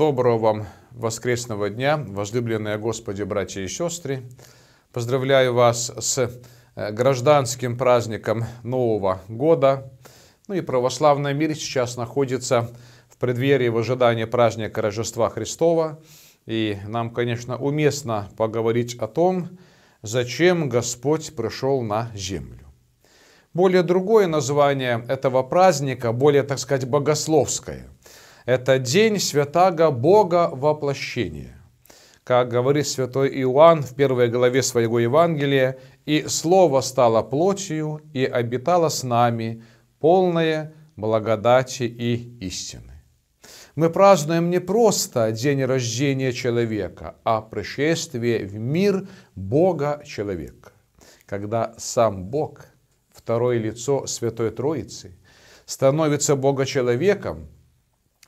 Доброго вам воскресного дня, возлюбленные Господи, братья и сестры. Поздравляю вас с э, гражданским праздником Нового года. Ну и православный мир сейчас находится в преддверии в ожидании праздника Рождества Христова. И нам, конечно, уместно поговорить о том, зачем Господь пришел на землю. Более другое название этого праздника, более, так сказать, богословское – это день святаго Бога воплощения. Как говорит святой Иоанн в первой главе своего Евангелия, «И Слово стало плотью и обитало с нами, полное благодати и истины». Мы празднуем не просто день рождения человека, а пришествие в мир Бога человека, когда сам Бог, второе лицо Святой Троицы, становится Бога человеком –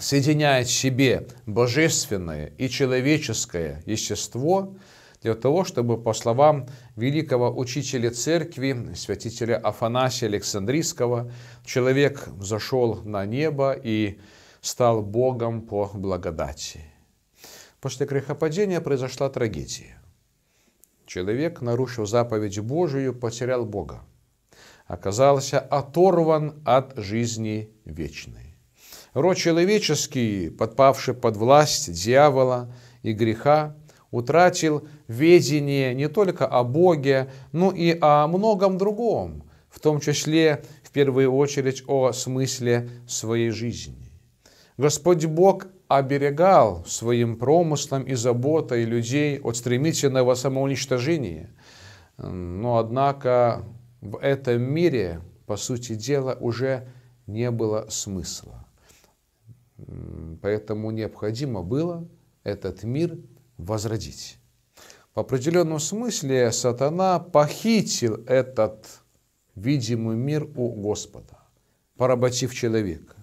соединяет в себе божественное и человеческое естество для того, чтобы, по словам великого учителя церкви, святителя Афанасия Александрийского, человек зашел на небо и стал Богом по благодати. После грехопадения произошла трагедия. Человек, нарушив заповедь Божию, потерял Бога, оказался оторван от жизни вечной. Род человеческий, подпавший под власть дьявола и греха, утратил ведение не только о Боге, но и о многом другом, в том числе, в первую очередь, о смысле своей жизни. Господь Бог оберегал своим промыслом и заботой людей от стремительного самоуничтожения. Но, однако, в этом мире, по сути дела, уже не было смысла. Поэтому необходимо было этот мир возродить. В определенном смысле сатана похитил этот видимый мир у Господа, поработив человека.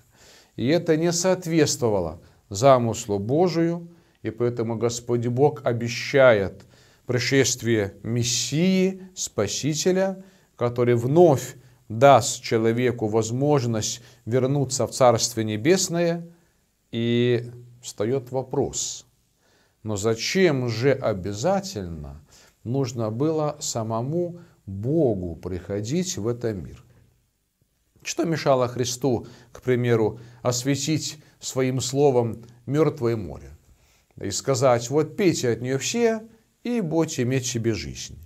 И это не соответствовало замыслу Божию, и поэтому Господь Бог обещает пришествие Мессии, Спасителя, который вновь даст человеку возможность вернуться в Царствие Небесное – и встает вопрос, но зачем же обязательно нужно было самому Богу приходить в этот мир? Что мешало Христу, к примеру, осветить своим словом мертвое море и сказать, вот пейте от нее все и будете иметь себе жизнь?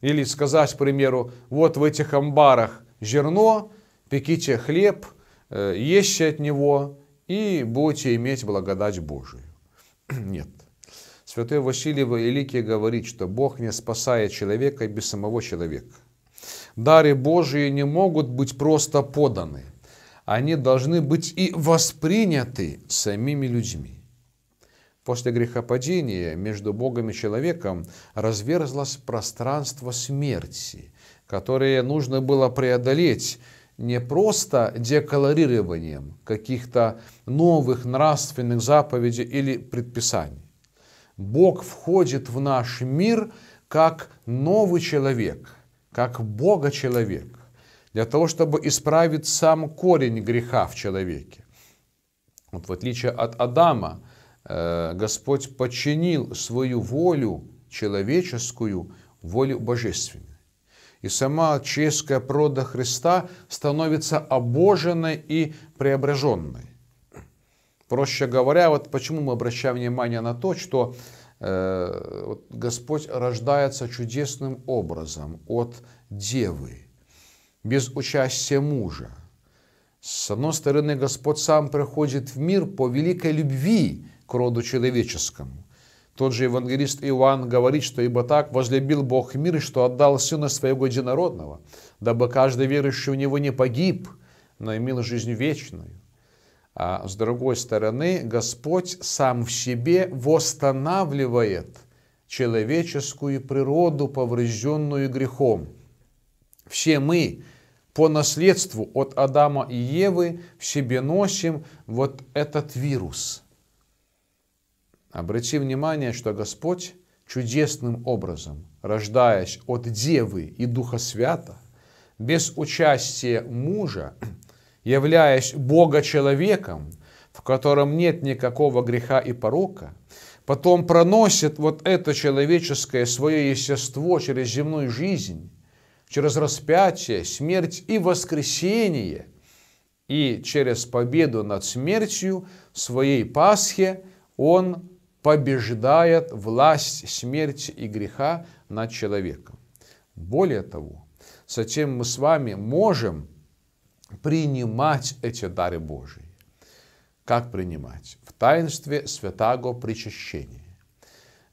Или сказать, к примеру, вот в этих амбарах зерно, пеките хлеб, э, ешьте от него и будете иметь благодать Божию. Нет. Святой Василий Великий говорит, что Бог не спасает человека без самого человека. Дары Божии не могут быть просто поданы. Они должны быть и восприняты самими людьми. После грехопадения между Богом и человеком разверзлось пространство смерти, которое нужно было преодолеть, не просто декларированием каких-то новых нравственных заповедей или предписаний. Бог входит в наш мир как новый человек, как Бога-человек, для того, чтобы исправить сам корень греха в человеке. Вот в отличие от Адама, э, Господь подчинил свою волю человеческую волю божественную. И сама чешская прода Христа становится обоженной и преображенной. Проще говоря, вот почему мы обращаем внимание на то, что э, вот Господь рождается чудесным образом от девы, без участия мужа. С одной стороны, Господь сам приходит в мир по великой любви к роду человеческому. Тот же евангелист Иоанн говорит, что «Ибо так возлюбил Бог мир, что отдал Сына Своего Единородного, дабы каждый верующий в Него не погиб, но имел жизнь вечную». А с другой стороны, Господь сам в себе восстанавливает человеческую природу, поврежденную грехом. Все мы по наследству от Адама и Евы в себе носим вот этот вирус – Обрати внимание, что Господь чудесным образом, рождаясь от Девы и Духа Свята, без участия мужа, являясь Бога-человеком, в котором нет никакого греха и порока, потом проносит вот это человеческое свое естество через земную жизнь, через распятие, смерть и воскресение, и через победу над смертью своей Пасхе он побеждает власть смерти и греха над человеком. Более того, затем мы с вами можем принимать эти дары Божии. Как принимать? В таинстве святаго причащения.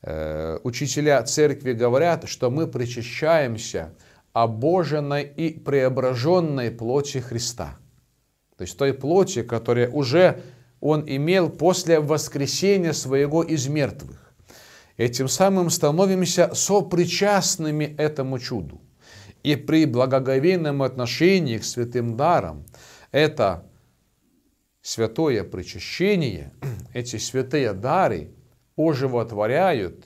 Э, учителя церкви говорят, что мы причащаемся обоженной и преображенной плоти Христа. То есть той плоти, которая уже он имел после воскресения своего из мертвых. И тем самым становимся сопричастными этому чуду. И при благоговейном отношении к святым дарам это святое причащение, эти святые дары оживотворяют,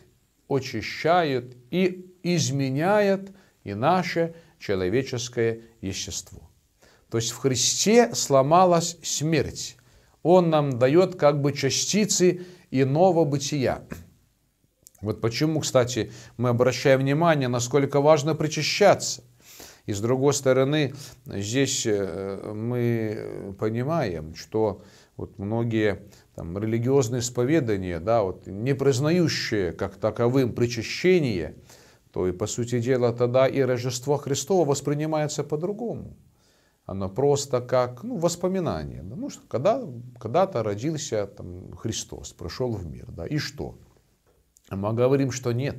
очищают и изменяют и наше человеческое естество. То есть в Христе сломалась смерть. Он нам дает как бы частицы иного бытия. Вот почему, кстати, мы обращаем внимание, насколько важно причащаться. И с другой стороны, здесь э, мы понимаем, что вот многие там, религиозные исповедания, да, вот, не признающие как таковым причащение, то и, по сути дела, тогда и Рождество Христово воспринимается по-другому оно просто как ну, воспоминание. Ну, что когда, когда-то родился там, Христос, пришел в мир, да, и что? Мы говорим, что нет.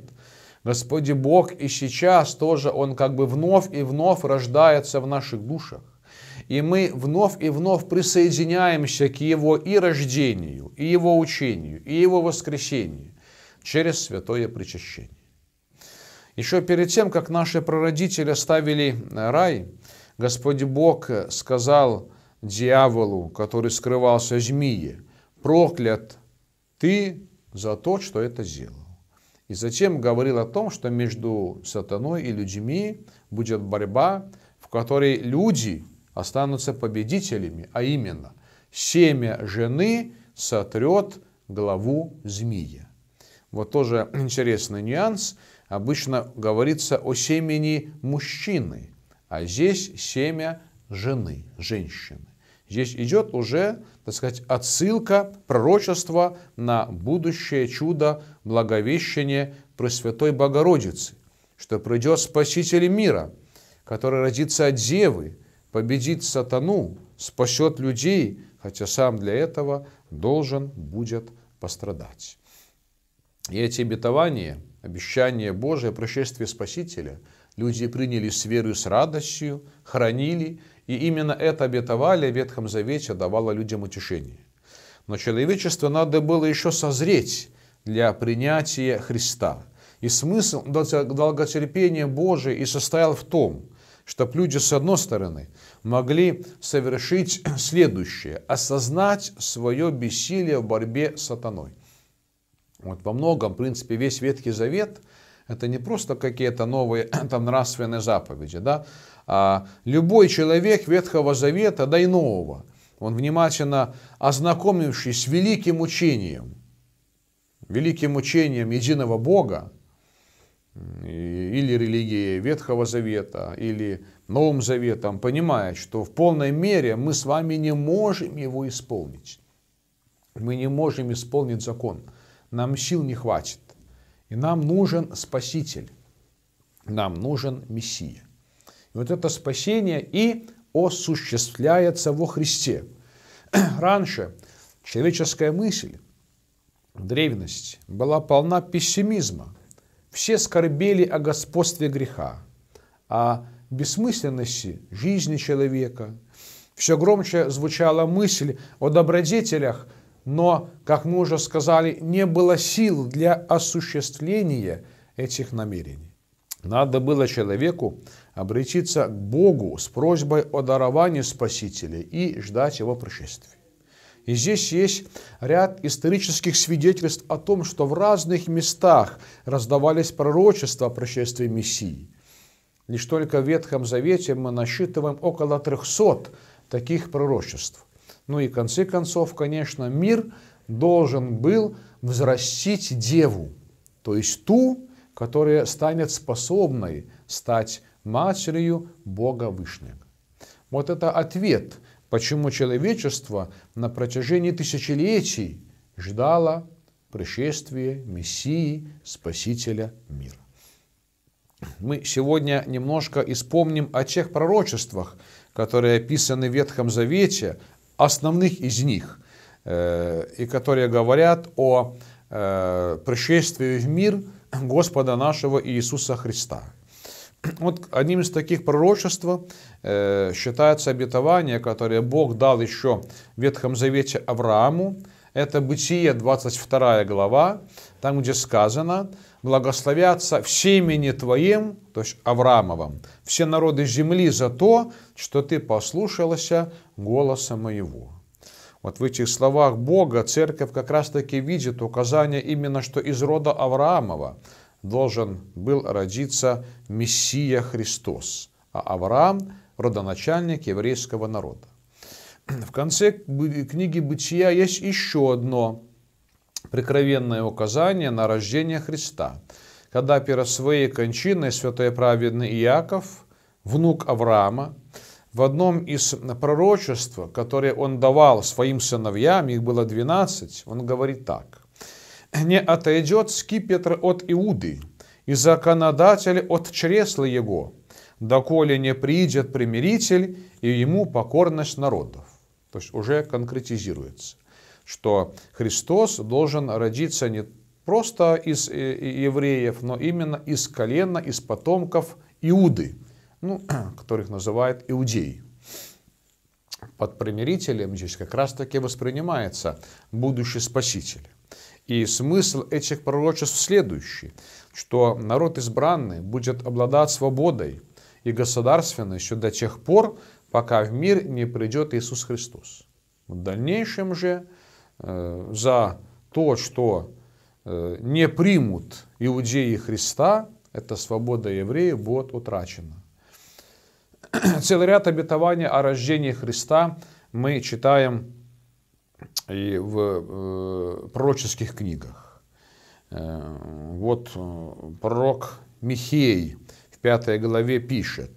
Господи Бог и сейчас тоже Он как бы вновь и вновь рождается в наших душах. И мы вновь и вновь присоединяемся к Его и рождению, и Его учению, и Его воскресению через святое причащение. Еще перед тем, как наши прародители ставили рай, Господь Бог сказал дьяволу, который скрывался змеи, проклят ты за то, что это сделал. И затем говорил о том, что между сатаной и людьми будет борьба, в которой люди останутся победителями, а именно семя жены сотрет главу змея. Вот тоже интересный нюанс. Обычно говорится о семени мужчины – а здесь семя жены, женщины. Здесь идет уже, так сказать, отсылка, пророчество на будущее чудо благовещение Пресвятой Богородицы, что придет Спаситель мира, который родится от Девы, победит сатану, спасет людей, хотя сам для этого должен будет пострадать. И эти обетования, обещания Божие о пришествии Спасителя – Люди приняли с верою, с радостью, хранили, и именно это обетовали в Ветхом Завете давало людям утешение. Но человечество надо было еще созреть для принятия Христа. И смысл долготерпения Божия и состоял в том, чтобы люди, с одной стороны, могли совершить следующее – осознать свое бессилие в борьбе с сатаной. Вот во многом, в принципе, весь Ветхий Завет – это не просто какие-то новые там нравственные заповеди, да? А любой человек Ветхого Завета, да и Нового, он внимательно ознакомившись с великим учением, великим учением единого Бога, или религии Ветхого Завета, или Новым Заветом, понимая, что в полной мере мы с вами не можем его исполнить. Мы не можем исполнить закон. Нам сил не хватит. И нам нужен Спаситель, нам нужен Мессия. И вот это спасение и осуществляется во Христе. Раньше человеческая мысль, древность, была полна пессимизма. Все скорбели о господстве греха, о бессмысленности жизни человека. Все громче звучала мысль о добродетелях – но, как мы уже сказали, не было сил для осуществления этих намерений. Надо было человеку обратиться к Богу с просьбой о даровании Спасителя и ждать его пришествия. И здесь есть ряд исторических свидетельств о том, что в разных местах раздавались пророчества о пришествии Мессии. Лишь только в Ветхом Завете мы насчитываем около 300 таких пророчеств – ну и в конце концов, конечно, мир должен был взрастить деву, то есть ту, которая станет способной стать матерью Бога Вышнего. Вот это ответ, почему человечество на протяжении тысячелетий ждало пришествия Мессии, Спасителя мира. Мы сегодня немножко испомним о тех пророчествах, которые описаны в Ветхом Завете, основных из них, э, и которые говорят о э, пришествии в мир Господа нашего Иисуса Христа. Вот одним из таких пророчеств э, считается обетование, которое Бог дал еще в Ветхом Завете Аврааму, это Бытие, 22 глава, там, где сказано, «Благословятся в семени твоим, то есть Авраамовым, все народы земли за то, что ты послушался голоса моего». Вот в этих словах Бога церковь как раз-таки видит указание именно, что из рода Авраамова должен был родиться Мессия Христос, а Авраам – родоначальник еврейского народа. В конце книги «Бытия» есть еще одно прикровенное указание на рождение Христа. Когда перед своей кончиной святой праведный Иаков, внук Авраама, в одном из пророчеств, которые он давал своим сыновьям, их было 12, он говорит так. «Не отойдет скипетр от Иуды, и законодатель от чресла его, доколе не приидет примиритель и ему покорность народов». То есть уже конкретизируется, что Христос должен родиться не просто из э, э, евреев, но именно из колена, из потомков Иуды, ну, которых называют иудеи. Под примирителем здесь как раз таки воспринимается будущий Спаситель. И смысл этих пророчеств следующий, что народ избранный будет обладать свободой и государственностью до тех пор, пока в мир не придет Иисус Христос. В дальнейшем же э, за то, что э, не примут иудеи Христа, эта свобода евреев будет утрачена. Целый ряд обетований о рождении Христа мы читаем и в э, пророческих книгах. Э, вот э, пророк Михей в пятой главе пишет,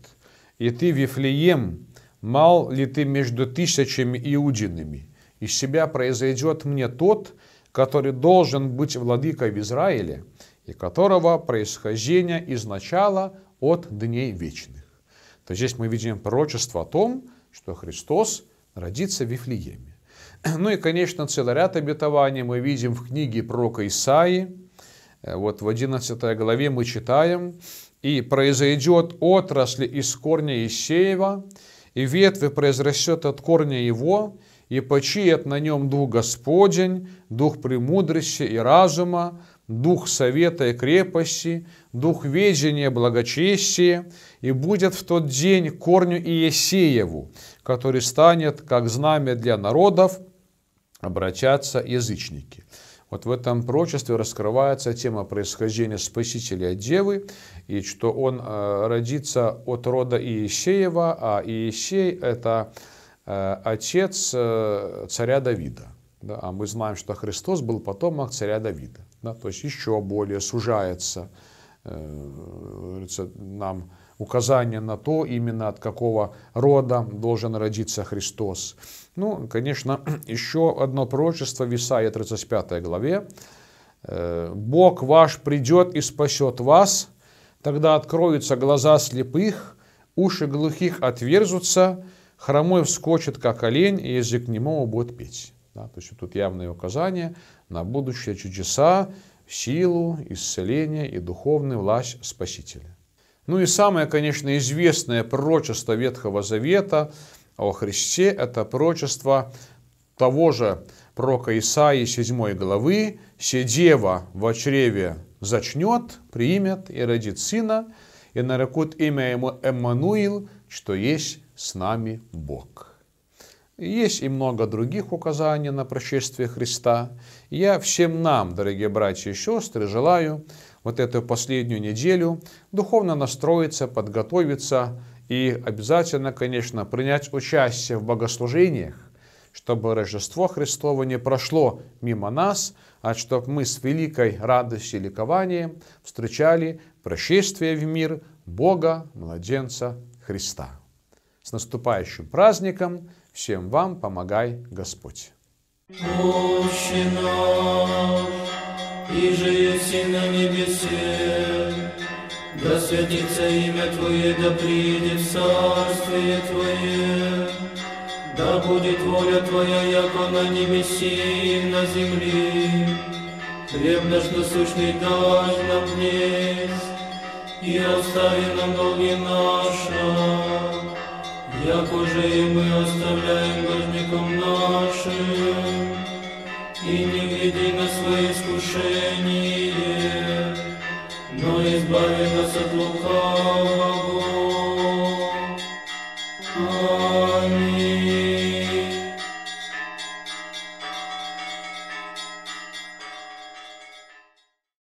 «И ты, Вифлеем, Мал ли ты между тысячами иудинами? Из себя произойдет мне тот, который должен быть владыкой в Израиле, и которого происхождение изначало от дней вечных. То есть здесь мы видим пророчество о том, что Христос родится в Вифлееме. Ну и, конечно, целый ряд обетований мы видим в книге пророка Исаии. Э, вот в 11 главе мы читаем, «И произойдет отрасли из корня Исеева, и ветви произрастет от корня его, и почиет на нем Дух Господень, Дух премудрости и разума, Дух совета и крепости, Дух ведения благочестия, и будет в тот день корню Иесееву, который станет как знамя для народов, обратятся язычники». Вот в этом прочестве раскрывается тема происхождения Спасителя от Девы, и что он э, родится от рода Иещеева, а Иещей – это э, отец э, царя Давида. а мы знаем, что Христос был потомок царя Давида. то есть еще более сужается нам указание на то, именно от какого рода должен родиться Христос. Ну, конечно, еще одно пророчество в Исаии 35 главе. «Э, «Бог ваш придет и спасет вас, тогда откроются глаза слепых, уши глухих отверзутся, хромой вскочит, как олень, и язык немого будет петь». Да, то есть тут явное указание на будущее чудеса, силу, исцеление и духовную власть Спасителя. Ну и самое, конечно, известное пророчество Ветхого Завета о Христе – это пророчество того же пророка Исаии 7 главы «Се дева во чреве зачнет, примет и родит сына, и нарекут имя ему Эммануил, что есть с нами Бог». Есть и много других указаний на проществие Христа. Я всем нам, дорогие братья и сестры, желаю – вот эту последнюю неделю, духовно настроиться, подготовиться и обязательно, конечно, принять участие в богослужениях, чтобы Рождество Христово не прошло мимо нас, а чтобы мы с великой радостью и ликованием встречали пришествие в мир Бога, младенца Христа. С наступающим праздником! Всем вам помогай Господь! Пущи и же еси на небесе. Да святится имя Твое, да приедет царствие Твое, да будет воля Твоя, яко на небеси и на земле. Хлеб наш насущный дай нам днесь, и остави нам долги наши, яко же и мы оставляем должником нашим, и не веди нас в свои искушения, но избави нас от